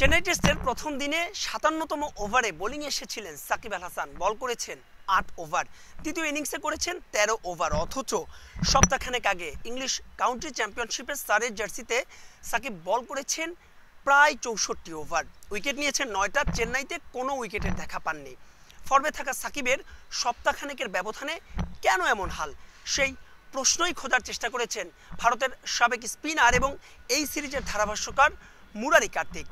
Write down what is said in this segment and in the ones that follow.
চেন্নাই টেস্টের প্রথম দিনে সাতান্নতম ওভারে বোলিং এসেছিলেন সাকিব আল হাসান বল করেছেন আট ওভার তৃতীয় ইনিংসে করেছেন ১৩ ওভার অথচ সপ্তাহখানেক আগে ইংলিশ কাউন্টি চ্যাম্পিয়নশিপের সারের জার্সিতে সাকিব বল করেছেন প্রায় চৌষট্টি ওভার উইকেট নিয়েছেন নয়টা চেন্নাইতে কোনো উইকেটের দেখা পাননি ফর্মে থাকা সাকিবের সপ্তাহখানেকের ব্যবধানে কেন এমন হাল সেই প্রশ্নই খোঁজার চেষ্টা করেছেন ভারতের সাবেক স্পিনার এবং এই সিরিজের ধারাভাষ্যকার মুরারি কার্তিক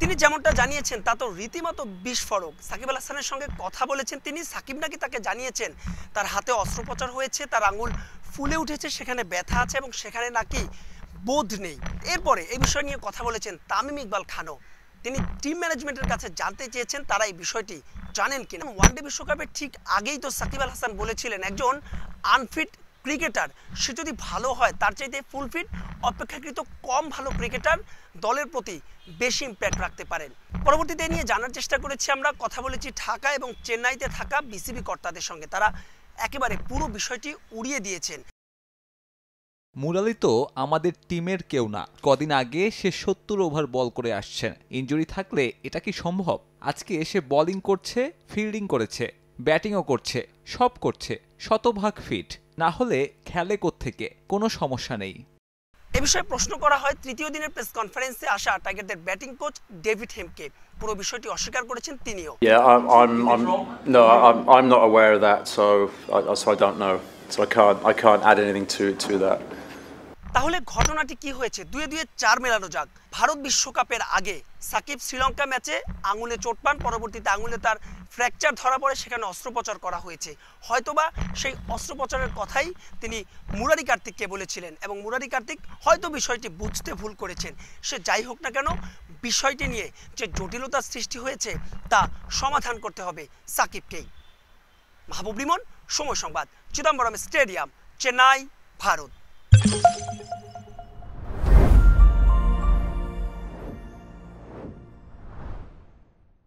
তিনি যেমনটা জানিয়েছেন তা তো রীতিমতো বিস্ফোরক সাকিব আল হাসানের সঙ্গে কথা বলেছেন তিনি সাকিব নাকি তাকে জানিয়েছেন তার হাতে অস্ত্রোপচার হয়েছে তার আঙুল ফুলে উঠেছে সেখানে ব্যথা আছে এবং সেখানে নাকি বোধ নেই এরপরে এই বিষয় নিয়ে কথা বলেছেন তামিম ইকবাল খানও তিনি টিম ম্যানেজমেন্টের কাছে জানতে চেয়েছেন তারা এই বিষয়টি জানেন কিনা ওয়ানডে বিশ্বকাপের ঠিক আগেই তো সাকিব আল হাসান বলেছিলেন একজন আনফিট ক্রিকেটার সে যদি ভালো হয় তার চাইতে ফুলফিট অপেক্ষাকৃত কম ভালো ক্রিকেটার দলের প্রতি বেশি ইম্প্যাক্ট রাখতে পারেন পরবর্তীতে নিয়ে জানার চেষ্টা করেছি আমরা কথা বলেছি ঢাকা এবং চেন্নাইতে থাকা বিসিবি কর্তাদের সঙ্গে তারা একেবারে পুরো বিষয়টি উড়িয়ে দিয়েছেন মুরালি তো আমাদের টিমের কেউ না কদিন আগে সে সত্তর ওভার বল করে আসছেন ইঞ্জুরি থাকলে এটা কি সম্ভব আজকে সে বলিং করছে ফিল্ডিং করেছে ব্যাটিংও করছে সব করছে শতভাগ ফিট না হলে খেলে থেকে কোনো সমস্যা নেই এ বিষয়ে প্রশ্ন করা হয় তৃতীয় দিনের প্রেস কনফারেন্সে আসা টাইগারদের ব্যাটিং কোচ ডেভিড হেমকে পুরো বিষয়টি অস্বীকার করেছেন তিনিও Yeah, তাহলে ঘটনাটি কি হয়েছে দুয়ে দুয়ে চার মেলানো যাক ভারত বিশ্বকাপের আগে সাকিব শ্রীলঙ্কা ম্যাচে আঙুলে চোট পান পরবর্তীতে আঙুলে তার ফ্র্যাকচার ধরা পড়ে সেখানে অস্ত্রোপচার করা হয়েছে হয়তোবা সেই অস্ত্রোপচারের কথাই তিনি মুরারি কার্তিককে বলেছিলেন এবং মুরারি কার্তিক হয়তো বিষয়টি বুঝতে ভুল করেছেন সে যাই হোক না কেন বিষয়টি নিয়ে যে জটিলতার সৃষ্টি হয়েছে তা সমাধান করতে হবে সাকিবকেই মাহবুব রিমন সময় সংবাদ চিদম্বরম স্টেডিয়াম চেন্নাই ভারত